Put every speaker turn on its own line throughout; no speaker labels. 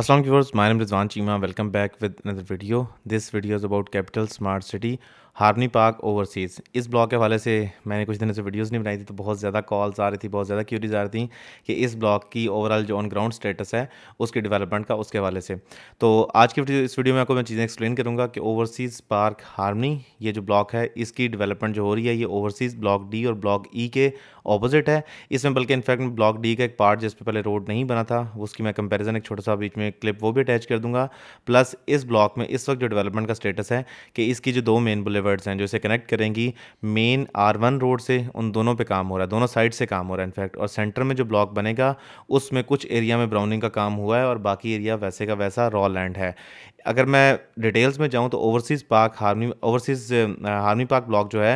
Assalamu viewers, my name is Rizwan Chima. Welcome back with another video. This video is about Capital Smart City, harmony park overseas इस blog के हवाले से मैंने कुछ दिनों से वीडियोस नहीं बनाई थी तो बहुत ज़्यादा कॉल्स आ रही थी बहुत ज़्यादा क्यूरीज आ रही थी कि इस ब्लॉग की ओवरऑल जो ऑन ग्राउंड स्टेटस है उसकी डेवलपमेंट का उसके हवाले से तो आज की वीडियो इस वीडियो में आपको मैं चीज़ें एक्सप्लेन करूँगा कि ओवरसीज़ पार्क हारनी ये जो ब्लॉक है इसकी डिवेलपमेंट जो हो रही है ये ओवरसीज़ ब्लॉक डी और ब्लॉक ई के ऑपोजिट है इसमें बल्कि इनफैक्ट ब्लॉक डी का एक पार्ट जिस पर पहले रोड नहीं बना था उसकी मैं कंपेरिजन एक छोटा सा बीच में क्लिप वो भी अटैच कर दूँगा प्लस इस ब्लॉक में इस वक्त जो डिवेलपमेंट का स्टेटस है कि इसकी जो दो मेन बुलेट वायर्स हैं जो इसे कनेक्ट करेंगी मेन आर वन रोड से उन दोनों पे काम हो रहा है दोनों साइड से काम हो रहा है इनफैक्ट और सेंटर में जो ब्लॉक बनेगा उसमें कुछ एरिया में ब्राउनिंग का काम हुआ है और बाकी एरिया वैसे का वैसा रॉ लैंड है अगर मैं डिटेल्स में जाऊँ तो overseas park harmony overseas harmony park block जो है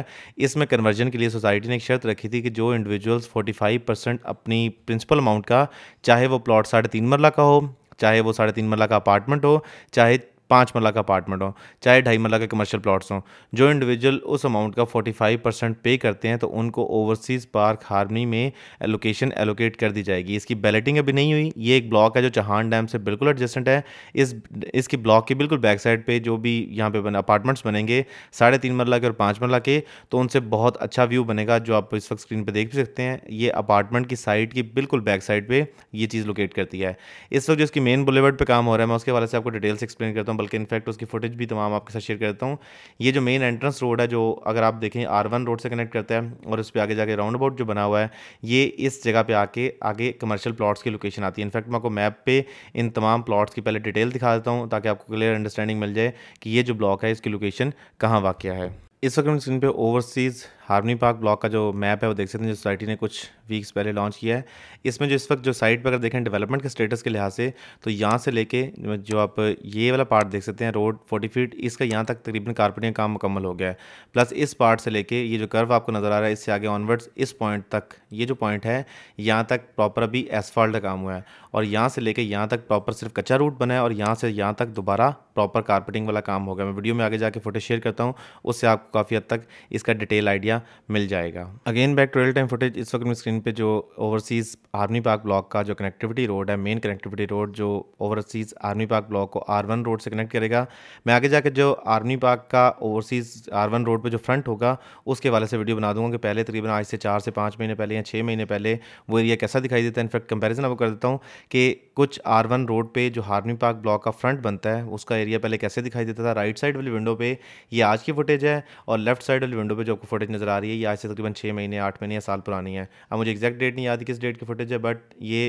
इसमें कन्वर्जन के लिए सोसाइटी ने एक शर्त रखी थी कि जो इंडिविजुअल्स 45 परसेंट अपनी प्रिंसिपल अमाउंट का चाहे वो प्लॉट साढ़े तीन मरला का हो चाहे वो साढ़े तीन मरला का अपार्टमेंट हो चाहे पाँच मल्ला का अपार्टमेंट हो चाहे ढाई मरला के कमर्शियल प्लॉट्स हों जो इंडिविजुअल उस अमाउंट का 45 परसेंट पे करते हैं तो उनको ओवरसीज़ पार्क हार्मनी में लोकेशन एलोकेट कर दी जाएगी इसकी बैलेटिंग अभी नहीं हुई ये एक ब्लॉक है जो चहान डैम से बिल्कुल एडजस्टेंट है इस इसकी ब्लॉक के बिल्कुल बैक साइड पर जो भी यहाँ पे बने अपार्टमेंट्स बनेंगे साढ़े तीन मरला के और पाँच मरला के तो उनसे बहुत अच्छा व्यू बनेगा जो आप इस वक्त स्क्रीन पर देख भी सकते हैं ये अपार्टमेंट की साइड की बिल्कुल बैक साइड पर ये चीज़ लोकेट करती है इस वक्त जो इसकी मेन बुलेवर्ड पर काम हो रहा है मैं उसके वाले से आपको डिटेल्स एक्सप्लेन करता हूँ बल्कि इनफैक्ट उसकी फुटेज भी तमाम आपके साथ शेयर करता हूँ ये जो मेन एंट्रेंस रोड है जो अगर आप देखें आर वन रोड से कनेक्ट करता है और उस पर आगे जाके राउंड अबाउट जो बना हुआ है ये इस जगह पर आके आगे कमर्शियल प्लाट्स की लोकेशन आती है इनफैक्ट मैं आपको मैप पर इन तमाम प्लाट्स की पहले डिटेल दिखा देता हूँ ताकि आपको क्लियर अंडरस्टैंडिंग मिल जाए कि ये जो ब्लॉक है इसकी लोकेशन कहाँ वाक़ है इस वक्त हम स्क्रीन पे ओवरसीज़ हारमनी पार्क ब्लॉक का जो मैप है वो देख सकते हैं जो सोसाइटी ने कुछ वीक्स पहले लॉन्च किया है इसमें जो इस वक्त जो साइट पर अगर देखें डेवलपमेंट के स्टेटस के लिहाज से तो यहाँ से लेके जो आप ये वाला पार्ट देख सकते हैं रोड फोर्टी फीट इसका यहाँ तक तकरीबन कारपेटिंग का काम मुकम्मल हो गया है प्लस इस पार्ट से लेके ये जो कर्व आपको नज़र आ रहा है इससे आगे ऑनवर्ड्स इस पॉइंट तक ये जो पॉइंट है यहाँ तक प्रॉपर अभी एसफॉल्ट का काम हुआ है और यहाँ से लेके यहाँ तक प्रॉपर सिर्फ कच्चा रूट बना है और यहाँ से यहाँ तक दोबारा प्रॉपर कारपेटिंग वाला काम हो गया मैं वीडियो में आगे जाके फोटो शेयर करता हूँ उससे आपको काफ़ी हद तक इसका डिटेल आइडिया नया मिल जाएगा again back to real time footage इस वक्त मैं स्क्रीन पे जो ओवरसीज़ आर्मी पार्क ब्लॉक का जो कनेक्टिविटी रोड है मेन कनेक्टिविटी रोड जो ओवरसीज़ आर्मी पार्क ब्लॉक को आर वन रोड से कनेक्ट करेगा मैं आगे जाकर जो आर्मी पार्क का ओवरसीज़ आर वन रोड पर जो फ्रंट होगा उसके वाले से वीडियो बना दूंगा कि पहले तकरीबन आज से चार से पाँच महीने पहले या छः महीने पहले वो एरिया कैसा दिखाई देता है इनफैक्ट कंपेरिजन आपको कर देता हूँ कि कुछ आर वन रोड पर जो आर्मी पार्क ब्लॉक का फ्रंट बनता है उसका एरिया पहले कैसे दिखाई देता था राइट साइड वाली विंडो पर ये आज की फुटेज है और लेफ्ट साइड वाली विंडो पर जो आपको फुटेज नजर नज़र आ रही है ये आज से तकरीबन छः महीने आठ महीने या साल पुरानी है अब मुझे एग्जैक्ट डेट नहीं याद किस डेट की फ़ुटेज है बट ये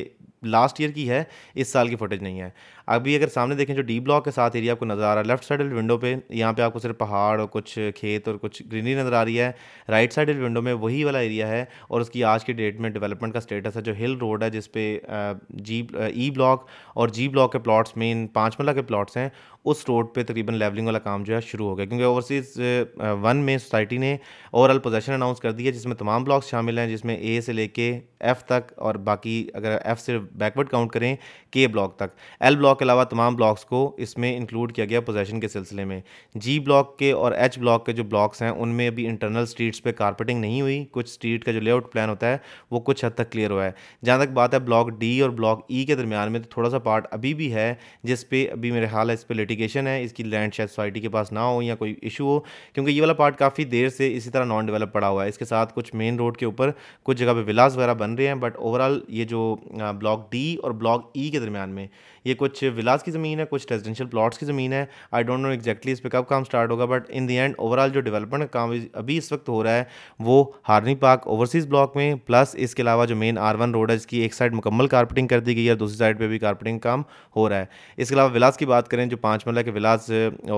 लास्ट ईयर की है इस साल की फुटेज नहीं है अभी अगर सामने देखें जो डी ब्लॉक के साथ एरिया आपको नज़र आ रहा है लेफ्ट साइड विंडो पे यहाँ पे आपको सिर्फ पहाड़ और कुछ खेत और कुछ ग्रीनरी नज़र आ रही है राइट साइड विंडो में वही वाला एरिया है और उसकी आज के डेट में डेवलपमेंट का स्टेटस है जो हिल रोड है जिसपे जी ई ब्लॉक और जी ब्लॉक के प्लाट्स मेन पाँच मल्ला के प्लाट्स हैं उस रोड पे तकरीबन लेवलिंग वाला काम जो है शुरू हो गया क्योंकि ओवरसीज़ वन में सोसाइटी ने ओवरऑल पोजेशन अनाउंस कर दी है जिसमें तमाम ब्लॉक्स शामिल हैं जिसमें ए से लेके एफ़ तक और बाकी अगर एफ़ सिर्फ बैकवर्ड काउंट करें के ब्लॉक तक एल ब्लॉक के अलावा तमाम ब्लॉक्स को इसमें इंक्लूड किया गया पोजेशन के सिलसिले में जी ब्लॉक के और एच ब्लॉक के जो ब्लॉक्स हैं उनमें अभी इंटरनल स्ट्रीट्स पर कारपेटिंग नहीं हुई कुछ स्ट्रीट का जो लेआउट प्लान होता है वो कुछ हद तक क्लियर हुआ है जहाँ तक बात है ब्लॉक डी और ब्लॉक ई e के दरमियान में तो थोड़ा सा पार्ट अभी भी है जिस पर अभी मेरे ख्याल है इस पर लिटिगेशन है इसकी लैंड शायद सोसाइटी के पास ना हो या कोई इशू हो क्योंकि ये वाला पार्ट काफ़ी देर से इसी तरह नॉन डेवलप पड़ा हुआ है इसके साथ कुछ मेन रोड के ऊपर कुछ जगह पर विलास वगैरह बन रहे हैं बट ओवरऑल ये जो ब्लॉक ब्लॉक डी और ब्लॉक ई e के दरमियान में ये कुछ विलास की ज़मीन है कुछ रेजिडेंशियल प्लॉट्स की ज़मीन है आई डोंट नो एग्जैक्टली इस पर कब काम स्टार्ट होगा but in the end overall जो डेवलपमेंट का काम अभी इस वक्त हो रहा है वो हारनी पार्क ओवरसीज़ ब्लॉक में प्लस इसके अलावा जो मेन आर वन रोड है इसकी एक साइड मुकम्मल कारपेटिंग कर दी गई है दूसरी साइड पर भी कारपेटिंग काम हो रहा है इसके अलावा विलास की बात करें जो पाँच मल्ला के villas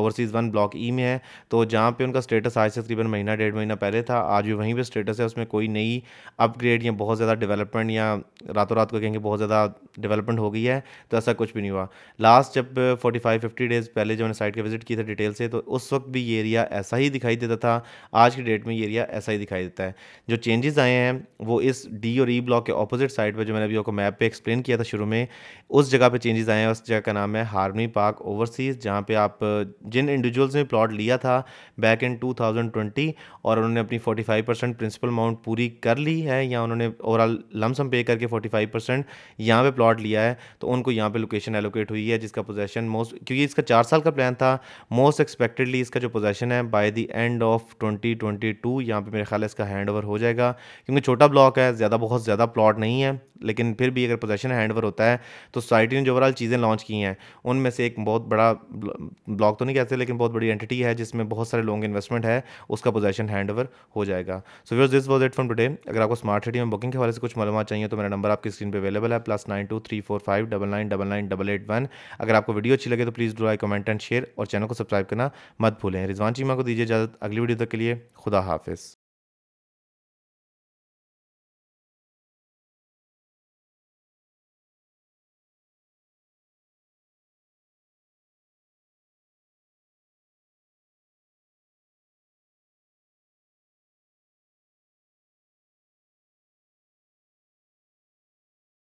overseas one block E में है तो जहाँ पर उनका स्टेटस आज से तकरीबन महीना डेढ़ महीना पहले था आज भी वहीं पर स्टेटस है उसमें कोई नई अपग्रेड या बहुत ज़्यादा डेवलपमेंट या रातों रात को कहेंगे बहुत ज़्यादा ज़्यादा डेवलपमेंट हो गई है तो ऐसा कुछ भी नहीं हुआ लास्ट जब 45 50 डेज़ पहले जब मैंने साइट का विज़िट की था डिटेल से तो उस वक्त भी ये एरिया ऐसा ही दिखाई देता था आज की डेट में ये एरिया ऐसा ही दिखाई देता है जो चेंजेस आए हैं वो इस डी और ई e ब्लॉक के अपोजिट साइड पर जो मैंने अभी आपको मैप पर एक्सप्लेन किया था शुरू में उस जगह पर चेंजेस आए हैं उस जगह का नाम है हारमी पार्क ओवरसीज़ जहाँ पर आप जिन इंडिविजुअल्स ने प्लॉट लिया था बैक इन टू और उन्होंने अपनी फोर्टी प्रिंसिपल अमाउंट पूरी कर ली है या उन्होंने ओवरऑल लमसम पे करके फोर्टी यहाँ पे प्लॉट लिया है तो उनको यहाँ पे लोकेशन एलोकेट हुई है जिसका पोजेशन मोस्ट क्योंकि इसका चार साल का प्लान था मोस्ट एक्सपेक्टेडली इसका जो पोजेशन है by the end of twenty twenty two यहाँ पर मेरे ख्याल इसका हैंड ओवर हो जाएगा क्योंकि छोटा ब्लॉक है ज़्यादा बहुत ज़्यादा प्लॉट नहीं है लेकिन फिर भी अगर पोजेशन हैंड ओवर होता है तो सोसाइटी ने जो ओवरऑल चीज़ें लॉन्च की हैं उनमें से एक बहुत बड़ा ब्लॉक तो नहीं कहते लेकिन बहुत बड़ी एंटिटी है जिसमें बहुत सारे लोगों इन्वेस्टमेंट है उसका पोजेशन हैंड ओवर हो जाएगा so views this was it from today अगर आपको स्मार्ट सिटी में बुकिंग के हवाले से कुछ मालूम चाहिए तो मेरा नंबर आपकी स्क्रीन पर अवेलेबल है plus nine two three four five double nine double nine double eight one अगर आपको वीडियो अच्छी लगे तो please do like comment and share और चैनल को सब्सक्राइब करना मत भूलें रिजवान चीमा को दीजिए इजाज़त अगली वीडियो तक के लिए खुदा हाफिज़